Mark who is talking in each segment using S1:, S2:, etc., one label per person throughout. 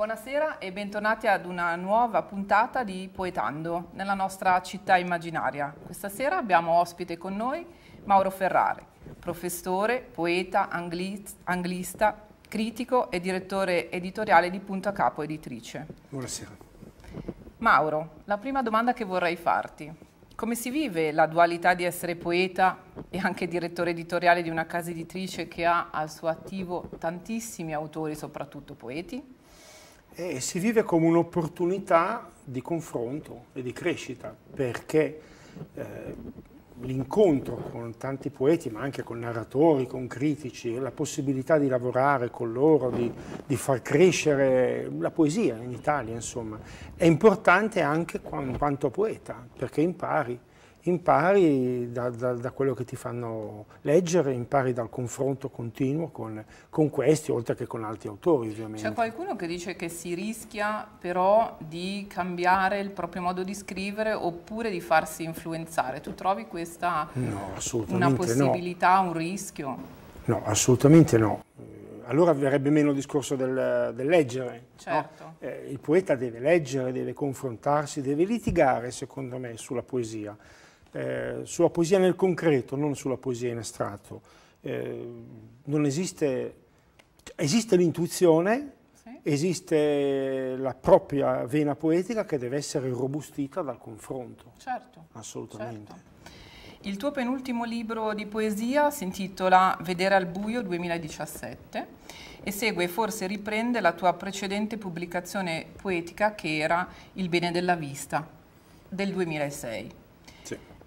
S1: Buonasera e bentornati ad una nuova puntata di Poetando nella nostra città immaginaria. Questa sera abbiamo ospite con noi Mauro Ferrari, professore, poeta, anglista, critico e direttore editoriale di Punto a Capo Editrice. Buonasera. Mauro, la prima domanda che vorrei farti. Come si vive la dualità di essere poeta e anche direttore editoriale di una casa editrice che ha al suo attivo tantissimi autori, soprattutto poeti? e
S2: si vive come un'opportunità di confronto e di crescita, perché eh, l'incontro con tanti poeti, ma anche con narratori, con critici, la possibilità di lavorare con loro, di, di far crescere la poesia in Italia, insomma, è importante anche in quanto poeta, perché impari impari da, da, da, quello che ti fanno leggere, impari dal confronto continuo con, con, questi, oltre che con altri autori ovviamente. C'è
S1: qualcuno che dice che si rischia però di cambiare il proprio modo di scrivere oppure di farsi influenzare. Tu trovi questa no, una possibilità, no. un rischio?
S2: No, assolutamente no. Allora verrebbe meno il discorso del, del leggere. Certo. No? Eh, il poeta deve leggere, deve confrontarsi, deve litigare, secondo me, sulla poesia eh, sulla poesia nel concreto, non sulla poesia in astratto. Eh, non esiste, esiste l'intuizione, sì. esiste la propria vena poetica che deve essere robustita dal confronto. Certo. Assolutamente. Certo.
S1: Il tuo penultimo libro di poesia si intitola Vedere al buio 2017 e segue e forse riprende la tua precedente pubblicazione poetica che era Il bene della vista del 2006.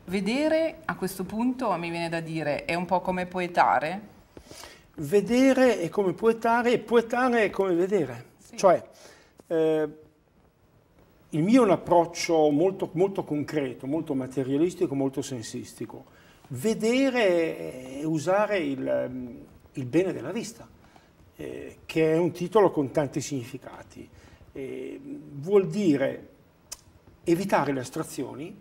S1: Vedere a questo punto mi viene da dire è un po' come poetare?
S2: Vedere è come poetare e poetare è come vedere. Sì. Cioè, eh, il mio è un approccio molto, molto concreto, molto materialistico, molto sensistico. Vedere è usare il, mm, il bene della vista, eh, che è un titolo con tanti significati. Eh, vuol dire evitare le astrazioni,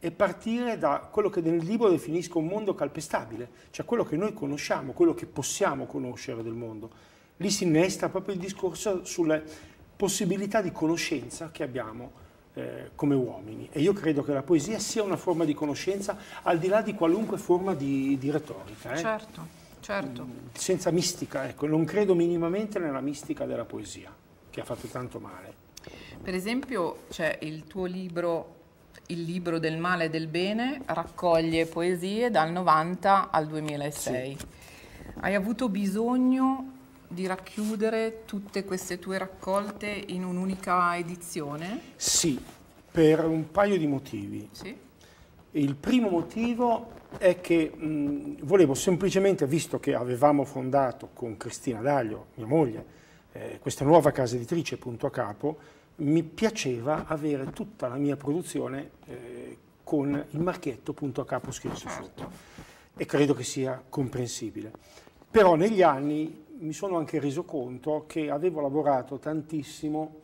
S2: e partire da quello che nel libro definisco un mondo calpestabile, cioè quello che noi conosciamo, quello che possiamo conoscere del mondo. Lì si innesta proprio il discorso sulle possibilità di conoscenza che abbiamo eh, come uomini. E io credo che la poesia sia una forma di conoscenza al di là di qualunque forma di, di retorica. Eh? Certo, certo. Mm, senza mistica, ecco, non credo minimamente nella mistica della poesia, che ha fatto tanto male.
S1: Per esempio c'è il tuo libro il libro del male e del bene raccoglie poesie dal 90 al 2006. Sì. Hai avuto bisogno di racchiudere tutte queste tue raccolte in un'unica edizione?
S2: Sì, per un paio di motivi. Sì? Il primo motivo è che mh, volevo semplicemente, visto che avevamo fondato con Cristina Daglio, mia moglie, eh, questa nuova casa editrice, punto a capo, mi piaceva avere tutta la mia produzione eh, con il marchetto punto a capo scritto certo. sotto e credo che sia comprensibile. Però negli anni mi sono anche reso conto che avevo lavorato tantissimo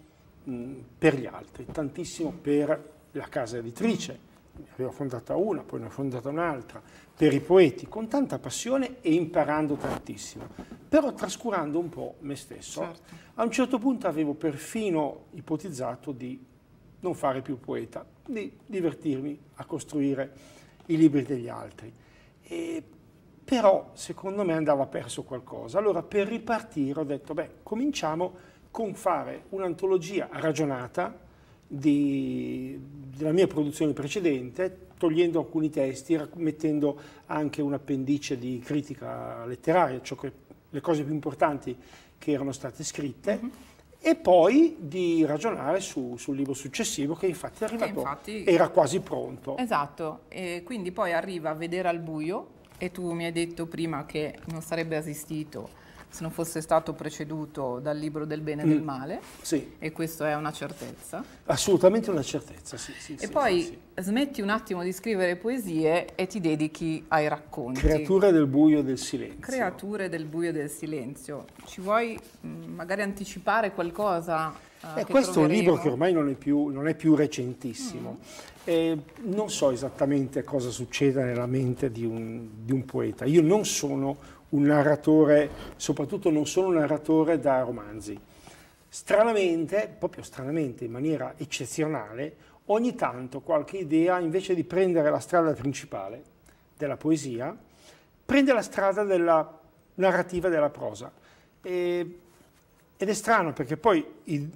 S2: mh, per gli altri, tantissimo per la casa editrice, ne aveva fondata una, poi ne ha fondata un'altra, per i poeti, con tanta passione e imparando tantissimo, però trascurando un po' me stesso. Certo. A un certo punto avevo perfino ipotizzato di non fare più poeta, di divertirmi a costruire i libri degli altri. E però secondo me andava perso qualcosa. Allora per ripartire ho detto, beh, cominciamo con fare un'antologia ragionata di, della mia produzione precedente, togliendo alcuni testi, mettendo anche un'appendice di critica letteraria, cioè le cose più importanti che erano state scritte. Mm -hmm e poi di ragionare su, sul libro successivo che infatti è arrivato, infatti, era quasi pronto. Esatto,
S1: e quindi poi arriva a vedere al buio e tu mi hai detto prima che non sarebbe esistito se non fosse stato preceduto dal libro del bene e del mm, male, mm, sì. e questo è una certezza.
S2: Assolutamente una certezza, sì. sì e sì, poi
S1: smetti un attimo di scrivere poesie e ti dedichi ai racconti. Creature
S2: del buio e del silenzio.
S1: Creature del buio e del silenzio. Ci vuoi mm, magari anticipare qualcosa? Eh, eh, questo troveremo? è un libro che ormai
S2: non è più, non è più recentissimo. Mm. Eh, non so esattamente cosa succeda nella mente di un, di un poeta. Io non sono un narratore, soprattutto non solo un narratore da romanzi. Stranamente, proprio stranamente, in maniera eccezionale, ogni tanto qualche idea, invece di prendere la strada principale della poesia, prende la strada della narrativa della prosa. E, ed è strano perché poi i,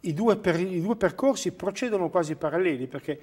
S2: i, due per, i due percorsi procedono quasi paralleli, perché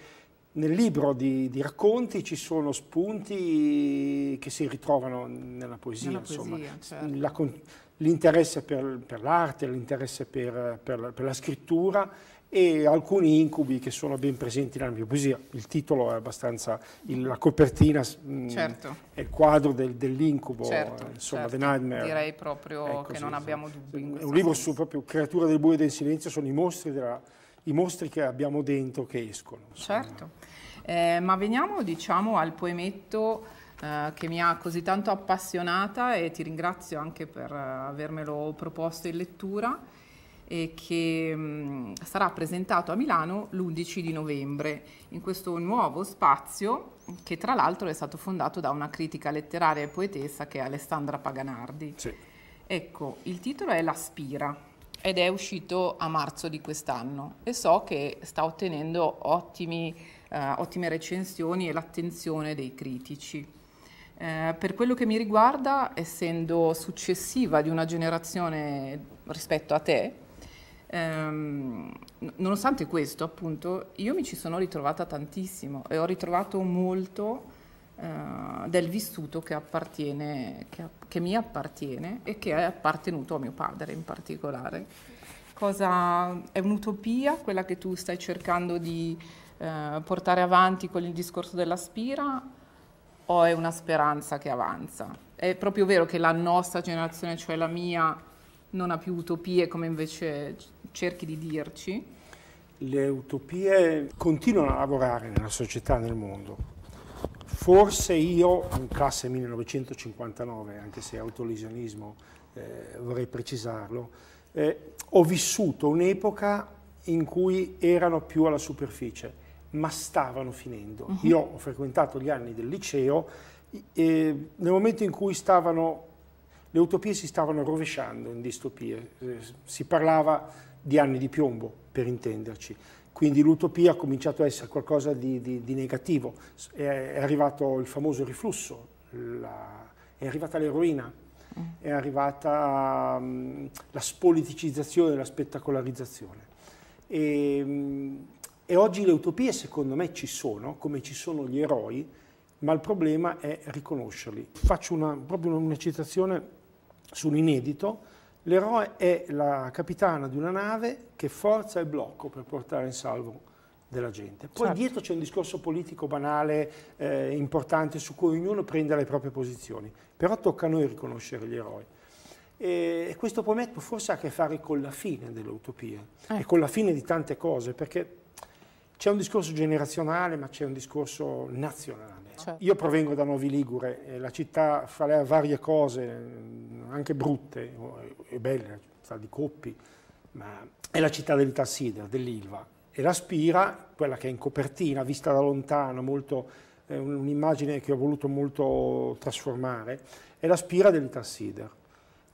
S2: nel libro di, di, racconti ci sono spunti che si ritrovano nella poesia, nella poesia certo. l'interesse per, per l'arte, l'interesse per, per, per, la scrittura e alcuni incubi che sono ben presenti nella mia poesia. Il titolo è abbastanza, il, la copertina mm, certo. mh, è il quadro del, dell'incubo, certo, insomma, The certo. Nightmare. Direi
S1: proprio ecco, che non abbiamo dubbi. È un libro
S2: su proprio Creatura del buio e del silenzio, sono i mostri della i mostri che abbiamo dentro che escono. Insomma.
S1: Certo, eh, ma veniamo diciamo al poemetto eh, che mi ha così tanto appassionata e ti ringrazio anche per eh, avermelo proposto in lettura e che mh, mm, sarà presentato a Milano l'11 di novembre in questo nuovo spazio che tra l'altro è stato fondato da una critica letteraria e poetessa che è Alessandra Paganardi. Sì. Ecco, il titolo è La Spira ed è uscito a marzo di quest'anno e so che sta ottenendo ottimi, eh, ottime recensioni e l'attenzione dei critici. Eh, per quello che mi riguarda, essendo successiva di una generazione rispetto a te, ehm, nonostante questo, appunto, io mi ci sono ritrovata tantissimo e ho ritrovato molto eh, del vissuto che, appartiene, che, che mi appartiene e che è appartenuto a mio padre in particolare. Cosa, è un'utopia quella che tu stai cercando di eh, portare avanti con il discorso della spira o è una speranza che avanza? È proprio vero che la nostra generazione, cioè la mia, non ha più utopie come invece cerchi di
S2: dirci? Le utopie continuano a lavorare nella società, nel mondo. Forse io, un classe 1959, anche se autolesionismo eh, vorrei precisarlo, eh, ho vissuto un'epoca in cui erano più alla superficie, ma stavano finendo. Uh mhm. -huh. Io ho frequentato gli anni del liceo e nel momento in cui stavano, le utopie si stavano rovesciando in distopie, eh, si parlava di anni di piombo, per intenderci. Quindi l'utopia ha cominciato a essere qualcosa di, di, di negativo, è, è, arrivato il famoso riflusso, la, è arrivata l'eroina, mm. è arrivata um, la spoliticizzazione, la spettacolarizzazione. E, mm, e oggi le utopie secondo me ci sono, come ci sono gli eroi, ma il problema è riconoscerli. Faccio una, proprio una, una citazione su un inedito, L'eroe è la capitana di una nave che forza il blocco per portare in salvo della gente. Poi certo. dietro c'è un discorso politico banale, eh, importante, su cui ognuno prende le proprie posizioni. Però tocca a noi riconoscere gli eroi. E questo prometto forse ha a che fare con la fine dell'utopia eh. e ecco. con la fine di tante cose, perché c'è un discorso generazionale, ma c'è un discorso nazionale. Certo. Io provengo da Novi Ligure, la città fa varie cose, mm, anche brutte e belle, la di Coppi, ma è la città del Tassider, dell'Ilva. E la Spira, quella che è in copertina, vista da lontano, molto un'immagine che ho voluto molto trasformare, è la spira del Tassider,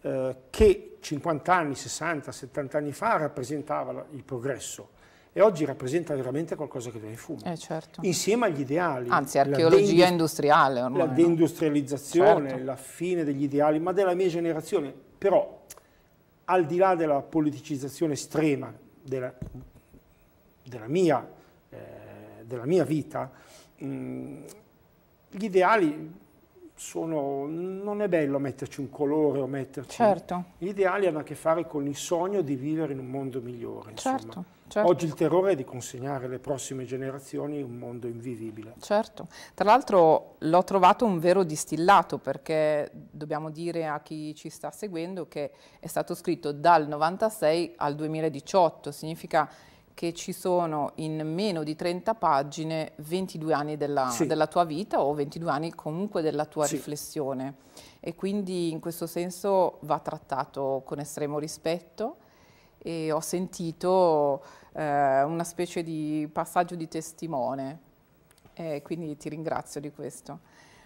S2: eh, che 50 anni, 60, 70 anni fa rappresentava il progresso e oggi rappresenta veramente qualcosa che viene in fumo. Eh, certo. Insieme agli ideali. Anzi, archeologia industriale ormai. La deindustrializzazione, certo. la fine degli ideali, ma della mia generazione. Però, al di là della politicizzazione estrema della, della, mia, eh, della mia, vita, mh, mm, gli ideali sono, non è bello metterci un colore o metterci... Certo. Gli ideali hanno a che fare con il sogno di vivere in un mondo migliore. Certo, certo. Oggi il terrore è di consegnare alle prossime generazioni un mondo invivibile.
S1: Certo. Tra l'altro l'ho trovato un vero distillato perché dobbiamo dire a chi ci sta seguendo che è stato scritto dal 96 al 2018, significa che ci sono in meno di 30 pagine 22 anni della, sì. della tua vita o 22 anni comunque della tua sì. riflessione e quindi in questo senso va trattato con estremo rispetto e ho sentito eh, una specie di passaggio di testimone e quindi ti ringrazio di questo.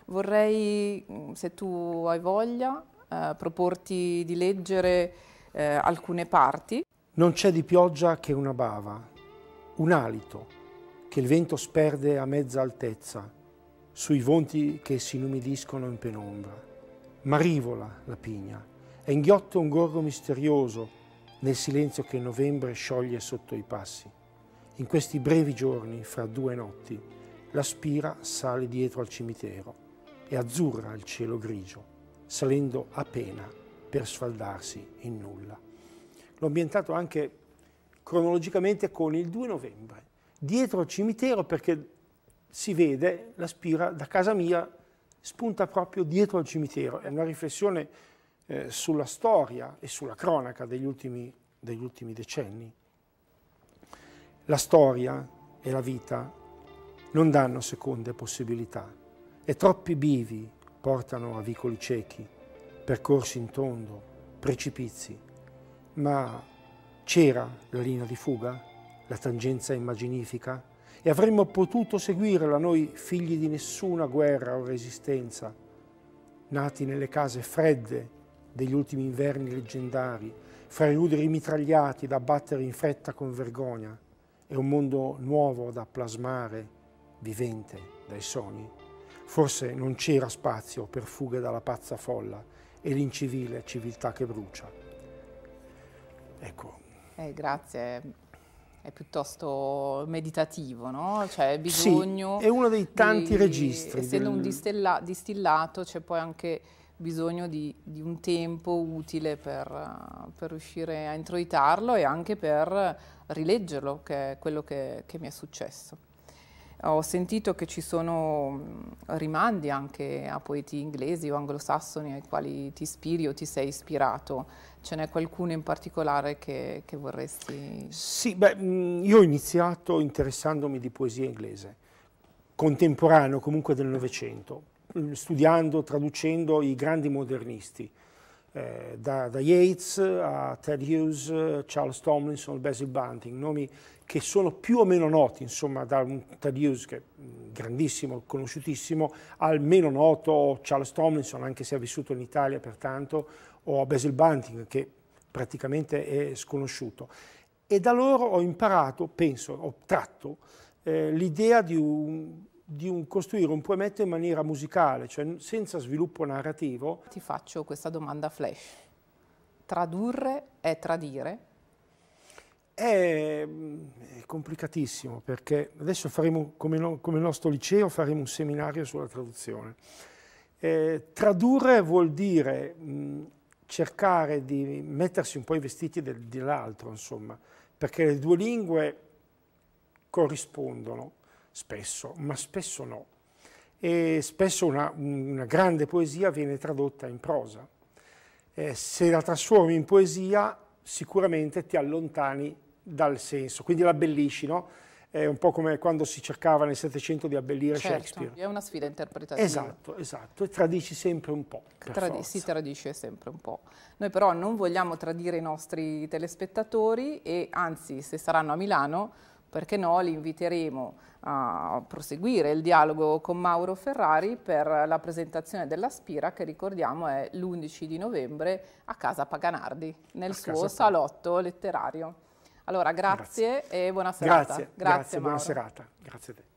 S1: Vorrei, mm, se tu hai voglia, eh, proporti di leggere eh, alcune parti
S2: non c'è di pioggia che una bava, un alito che il vento sperde a mezza altezza sui vonti che si inumidiscono in penombra. Marivola la pigna, è inghiotto un gorgo misterioso nel silenzio che novembre scioglie sotto i passi. In questi brevi giorni, fra due notti, la spira sale dietro al cimitero e azzurra il cielo grigio, salendo appena per sfaldarsi in nulla l'ho ambientato anche cronologicamente con il 2 novembre, dietro al cimitero perché si vede la spira da casa mia spunta proprio dietro al cimitero. È una riflessione eh, sulla storia e sulla cronaca degli ultimi, degli ultimi decenni. La storia e la vita non danno seconde possibilità e troppi bivi portano a vicoli ciechi, percorsi in tondo, precipizi ma c'era la linea di fuga, la tangenza immaginifica? E avremmo potuto seguirla noi, figli di nessuna guerra o resistenza, nati nelle case fredde degli ultimi inverni leggendari, fra i ruderi mitragliati da battere in fretta con vergogna e un mondo nuovo da plasmare, vivente dai sogni. Forse non c'era spazio per fughe dalla pazza folla e l'incivile civiltà che brucia. Ecco.
S1: Eh, grazie. È piuttosto meditativo, no? Cioè bisogno... Sì, è uno dei tanti di, registri. Essendo del... un distilla, distillato c'è poi anche bisogno di, di un tempo utile per, per, riuscire a introitarlo e anche per rileggerlo, che è quello che, che mi è successo. Ho sentito che ci sono rimandi anche a poeti inglesi o anglosassoni ai quali ti ispiri o ti sei ispirato ce n'è qualcuno in particolare che, che vorresti...
S2: Sì, beh, mm, io ho iniziato interessandomi di poesia inglese, contemporaneo comunque del Novecento, mm, studiando, traducendo i grandi modernisti, eh, da, da, Yeats a Ted Hughes, Charles Tomlinson, Basil Bunting, nomi che sono più o meno noti, insomma, da un Ted Hughes che è grandissimo, conosciutissimo, al meno noto Charles Tomlinson, anche se ha vissuto in Italia pertanto, o a Basil Bunting, che praticamente è sconosciuto. E da loro ho imparato, penso, ho tratto eh, l'idea di, un, di un costruire un poemetto in maniera musicale, cioè senza sviluppo narrativo. Ti faccio questa domanda flash. Tradurre è tradire? È, mm, è complicatissimo perché adesso faremo, come, no, come nostro liceo, faremo un seminario sulla traduzione. Eh, tradurre vuol dire mh, mm, cercare di mettersi un po' i vestiti del, dell'altro, insomma, perché le due lingue corrispondono spesso, ma spesso no. E spesso una, una grande poesia viene tradotta in prosa. Eh, se la trasformi in poesia, sicuramente ti allontani dal senso, quindi l'abbellisci, no? è un po' come quando si cercava nel Settecento di abbellire certo, Shakespeare. è
S1: una sfida interpretativa. Esatto,
S2: esatto, e tradisci sempre un po'. Tradi si
S1: tradisce sempre un po'. Noi però non vogliamo tradire i nostri telespettatori e anzi, se saranno a Milano, perché no, li inviteremo a proseguire il dialogo con Mauro Ferrari per la presentazione della Spira che ricordiamo è l'11 di novembre a Casa Paganardi, nel a suo salotto letterario. Allora, grazie, grazie. e buona serata. Grazie, grazie, grazie buona
S2: serata. Grazie a te.